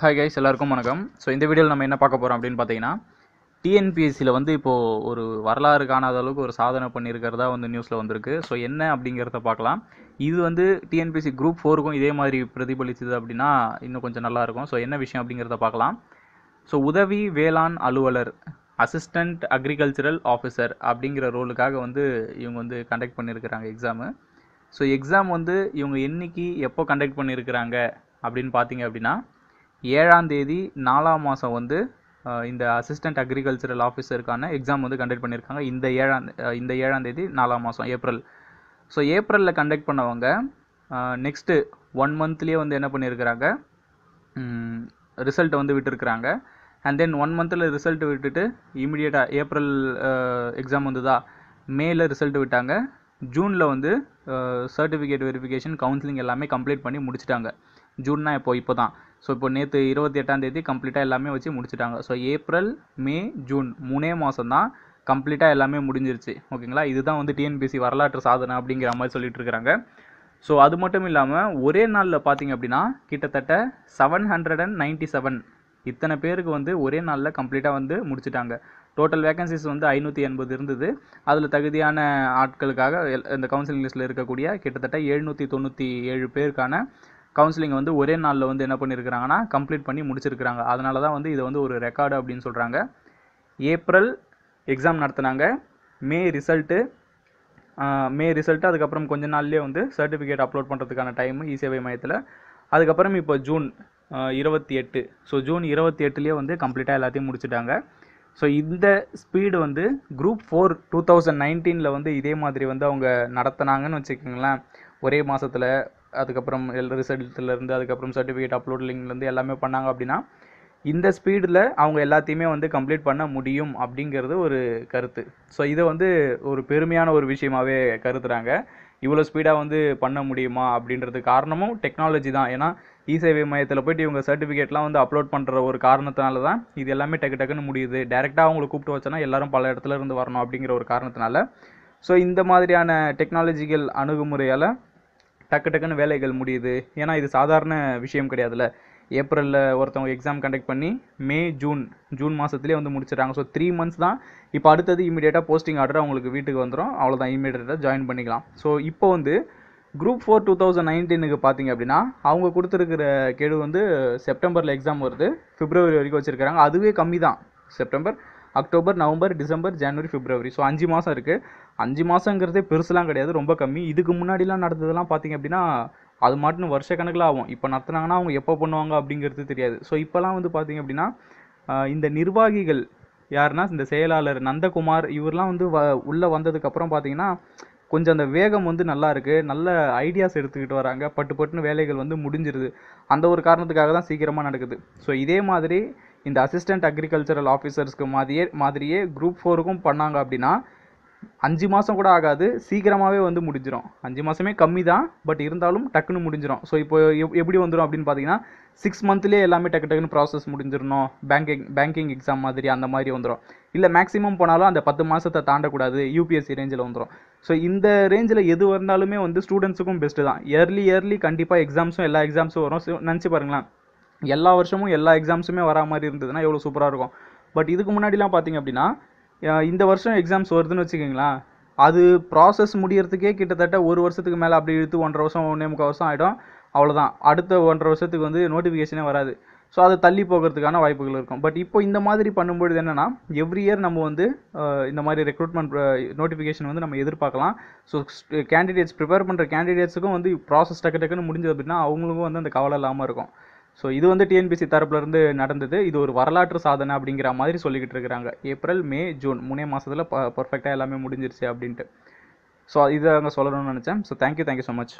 hi guys எல்லாருக்கும் வணக்கம் so இந்த வீடியோவில் நம்ம என்ன பார்க்க போகிறோம் அப்படின்னு பார்த்தீங்கன்னா டிஎன்பிஎஸ்சியில் வந்து இப்போது ஒரு வரலாறு காணாத அளவுக்கு ஒரு சாதனை பண்ணியிருக்கிறதா வந்து நியூஸில் வந்திருக்கு ஸோ என்ன அப்படிங்கிறத பார்க்கலாம் இது வந்து டிஎன்பிஎஸ்சி குரூப் ஃபோருக்கும் இதே மாதிரி பிரதிபலித்தது அப்படின்னா இன்னும் கொஞ்சம் நல்லாயிருக்கும் ஸோ என்ன விஷயம் அப்படிங்கிறத பார்க்கலாம் ஸோ உதவி வேளாண் அலுவலர் அசிஸ்டண்ட் அக்ரிகல்ச்சரல் ஆஃபீஸர் அப்படிங்கிற ரோலுக்காக வந்து இவங்க வந்து கண்டக்ட் பண்ணியிருக்கிறாங்க எக்ஸாமு ஸோ எக்ஸாம் வந்து இவங்க என்றைக்கு எப்போ கண்டக்ட் பண்ணியிருக்கிறாங்க அப்படின்னு பார்த்தீங்க அப்படின்னா ஏழாம் தேதி நாலாம் மாதம் வந்து இந்த அசிஸ்டன்ட் அக்ரிகல்ச்சரல் ஆஃபீஸருக்கான எக்ஸாம் வந்து கண்டக்ட் பண்ணியிருக்காங்க இந்த ஏழாம் இந்த ஏழாம் தேதி நாலாம் மாதம் ஏப்ரல் ஸோ ஏப்ரலில் கண்டக்ட் பண்ணவங்க நெக்ஸ்ட்டு ஒன் மந்த்லேயே வந்து என்ன பண்ணியிருக்கிறாங்க ரிசல்ட்டை வந்து விட்டுருக்குறாங்க அண்ட் தென் ஒன் மந்தில் ரிசல்ட் விட்டுட்டு இமீடியட்டாக ஏப்ரல் எக்ஸாம் வந்துதா மேல ரிசல்ட் விட்டாங்க ஜூனில் வந்து சர்டிஃபிகேட் வெரிஃபிகேஷன் கவுன்சிலிங் எல்லாமே கம்ப்ளீட் பண்ணி முடிச்சிட்டாங்க ஜூன்னா இப்போ இப்போ தான் ஸோ இப்போ நேற்று இருபத்தி எட்டாம் தேதி கம்ப்ளீட்டாக எல்லாமே வச்சு முடிச்சுட்டாங்க ஸோ ஏப்ரல் மே ஜூன் மூணே மாதம் தான் கம்ப்ளீட்டாக எல்லாமே முடிஞ்சிருச்சு ஓகேங்களா இதுதான் வந்து டிஎன்பிசி வரலாற்று சாதனை அப்படிங்கிற மாதிரி சொல்லிட்டு இருக்கிறாங்க ஸோ அது மட்டும் இல்லாமல் ஒரே நாளில் பார்த்தீங்க அப்படின்னா கிட்டத்தட்ட seven hundred and ninety seven இத்தனை பேருக்கு வந்து ஒரே நாளில் கம்ப்ளீட்டாக வந்து முடிச்சுட்டாங்க டோட்டல் வேகன்சிஸ் வந்து ஐநூற்றி எண்பது இருந்தது அதில் தகுதியான ஆட்களுக்காக இந்த கவுன்சிலிங் லிஸ்ட்டில் இருக்கக்கூடிய கிட்டத்தட்ட எழுநூற்றி தொண்ணூற்றி ஏழு பேருக்கான கவுன்சிலிங் வந்து ஒரே நாளில் வந்து என்ன பண்ணியிருக்கிறாங்கன்னா கம்ப்ளீட் பண்ணி முடிச்சிருக்கிறாங்க அதனால தான் வந்து இதை வந்து ஒரு ரெக்கார்டு அப்படின்னு சொல்கிறாங்க ஏப்ரல் எக்ஸாம் நடத்துனாங்க மே ரிசல்ட்டு மே ரிசல்ட்டு அதுக்கப்புறம் கொஞ்ச நாள்லேயே வந்து சர்டிஃபிகேட் அப்லோட் பண்ணுறதுக்கான டைம் இசேவை மையத்தில் அதுக்கப்புறம் இப்போ ஜூன் இருபத்தி எட்டு ஸோ ஜூன் இருபத்தி எட்டுலேயே வந்து கம்ப்ளீட்டாக எல்லாத்தையும் முடிச்சுட்டாங்க ஸோ இந்த ஸ்பீடு வந்து குரூப் ஃபோர் டூ தௌசண்ட் நைன்டீனில் வந்து இதே மாதிரி வந்து அவங்க நடத்துனாங்கன்னு வச்சுக்கோங்களேன் ஒரே மாதத்தில் அதுக்கப்புறம் ரிசல்ட்லேருந்து அதுக்கப்புறம் சர்டிஃபிகேட் அப்லோட் லிங்க்லேருந்து எல்லாமே பண்ணாங்க அப்படின்னா இந்த ஸ்பீடில் அவங்க எல்லாத்தையுமே வந்து கம்ப்ளீட் பண்ண முடியும் அப்படிங்கிறது ஒரு கருத்து ஸோ இதை வந்து ஒரு பெருமையான ஒரு விஷயமாகவே கருத்துறாங்க இவ்வளோ ஸ்பீடாக வந்து பண்ண முடியுமா அப்படின்றது காரணமும் டெக்னாலஜி தான் ஏன்னா இசேவை மையத்தில் போயிட்டு இவங்க சர்டிஃபிகேட்லாம் வந்து அப்லோட் பண்ணுற ஒரு காரணத்தினால தான் இது எல்லாமே டக்கு டக்குன்னு முடியுது டேரெக்டாக அவங்களை கூப்பிட்டு வச்சோன்னா எல்லாரும் பல இடத்துல இருந்து வரணும் அப்படிங்கிற ஒரு காரணத்தினால ஸோ இந்த மாதிரியான டெக்னாலஜிக்கல் அணுகுமுறையால் டக்கு டக்குன்னு வேலைகள் முடியுது ஏன்னா இது சாதாரண விஷயம் கிடையாதுல்ல ஏப்ரலில் ஒருத்தவங்க எக்ஸாம் கண்டக்ட் பண்ணி மே ஜூன் ஜூன் மாதத்துலேயே வந்து முடிச்சிடறாங்க ஸோ த்ரீ மந்த்ஸ் தான் இப்போ அடுத்தது இமீடியட்டாக போஸ்டிங் ஆர்டர் அவங்களுக்கு வீட்டுக்கு வந்துடும் அவ்வளோதான் இமீடியட்டாக ஜாயின் பண்ணிக்கலாம் ஸோ இப்போ வந்து குரூப் ஃபோர் டூ தௌசண்ட் நைன்டீனுக்கு பார்த்தீங்க அப்படின்னா அவங்க கொடுத்துருக்கிற கெடு வந்து செப்டம்பரில் எக்ஸாம் வருது ஃபிப்ரவரி வரைக்கும் வச்சுருக்கிறாங்க அதுவே கம்மி தான் செப்டம்பர் அக்டோபர் நவம்பர் டிசம்பர் ஜனவரி பிப்ரவரி ஸோ அஞ்சு மாதம் இருக்குது அஞ்சு மாதங்கிறதே பெருசுலாம் கிடையாது ரொம்ப கம்மி இதுக்கு முன்னாடிலாம் நடந்ததெல்லாம் பார்த்திங்க அப்படின்னா அது மட்டும் வருஷ கணக்கில் ஆகும் இப்போ நடத்துனாங்கன்னா அவங்க எப்போ பண்ணுவாங்க அப்படிங்கிறது தெரியாது ஸோ இப்போலாம் வந்து பார்த்திங்க அப்படின்னா இந்த நிர்வாகிகள் யாருன்னா இந்த செயலாளர் நந்தகுமார் இவர்லாம் வந்து வ உள்ளே வந்ததுக்கப்புறம் பார்த்தீங்கன்னா கொஞ்சம் அந்த வேகம் வந்து நல்லா இருக்குது நல்ல ஐடியாஸ் எடுத்துக்கிட்டு வராங்க பட்டு பட்டுன்னு வேலைகள் வந்து முடிஞ்சிருது அந்த ஒரு காரணத்துக்காக தான் சீக்கிரமாக நடக்குது ஸோ இதே மாதிரி இந்த அசிஸ்டன்ட் அக்ரிகல்ச்சரல் ஆஃபீஸர்ஸ்க்கு மாதிரியே மாதிரியே குரூப் ஃபோருக்கும் பண்ணாங்க அப்படின்னா அஞ்சு மாதம் கூட ஆகாது சீக்கிரமாகவே வந்து முடிஞ்சிடும் அஞ்சு மாதமே கம்மி தான் பட் இருந்தாலும் டக்குன்னு முடிஞ்சிடும் ஸோ இப்போ எப்படி வந்துடும் அப்படின்னு பார்த்தீங்கன்னா சிக்ஸ் மந்த்லேயே எல்லாமே டக்கு டக்குன்னு ப்ராசஸ் முடிஞ்சிடணும் பேங்கிங் பேங்கிங் எக்ஸாம் மாதிரி அந்த மாதிரி வந்துடும் இல்லை மேக்ஸிமம் போனாலும் அந்த பத்து மாதத்தை தாண்டக்கூடாது யூபிஎஸ்சி ரேஞ்சில் வந்துடும் ஸோ இந்த ரேஞ்சில் எது வந்தாலுமே வந்து ஸ்டூடெண்ட்ஸுக்கும் பெஸ்ட்டு தான் இயர்லி இயர்லி கண்டிப்பாக எக்ஸாம்ஸும் எல்லா எக்ஸாம்ஸும் வரும் நினச்சி பாருங்களேன் எல்லா வருஷமும் எல்லா எக்ஸாம்ஸுமே வரா மாதிரி இருந்ததுன்னா எவ்வளோ சூப்பராக இருக்கும் பட் இதுக்கு முன்னாடிலாம் பார்த்தீங்க அப்படின்னா இந்த வருஷம் எக்ஸாம்ஸ் வருதுன்னு வச்சுக்கிங்களேன் அது ப்ராசஸ் முடியறதுக்கே கிட்டத்தட்ட ஒரு வருஷத்துக்கு மேலே அப்படி இழுத்து ஒன்றரை வருஷம் ஒன்றே முக்கால் வருஷம் ஆகிடும் அவ்வளோதான் அடுத்த ஒன்றரை வருஷத்துக்கு வந்து நோட்டிஃபிகேஷனே வராது ஸோ அதை தள்ளி போகிறதுக்கான வாய்ப்புகள் இருக்கும் பட் இப்போ இந்த மாதிரி பண்ணும்பொழுது என்னென்னா எவ்ரி இயர் நம்ம வந்து இந்த மாதிரி ரெக்ரூட்மெண்ட் நோட்டிஃபிகேஷன் வந்து நம்ம எதிர்பார்க்கலாம் ஸோ கேண்டிடேட்ஸ் ப்ரிப்பேர் பண்ணுற கேண்டிடேட்ஸுக்கும் வந்து ப்ராசஸ் டக்கு டக்குன்னு முடிஞ்சது அப்படின்னா அவங்களுக்கும் வந்து அந்த கவலை இல்லாமல் இருக்கும் ஸோ இது வந்து டிஎன்பிசி தரப்புலேருந்து நடந்தது இது ஒரு வரலாற்று சாதனை அப்படிங்கிற மாதிரி சொல்லிக்கிட்டு இருக்கிறாங்க ஏப்ரல் மே ஜூன் மூணே மாதத்தில் ப பர்ஃபெக்டாக எல்லாமே முடிஞ்சிருச்சு அப்படின்ட்டு ஸோ இதை அங்கே சொல்லணும்னு நினச்சேன் so thank you thank you so much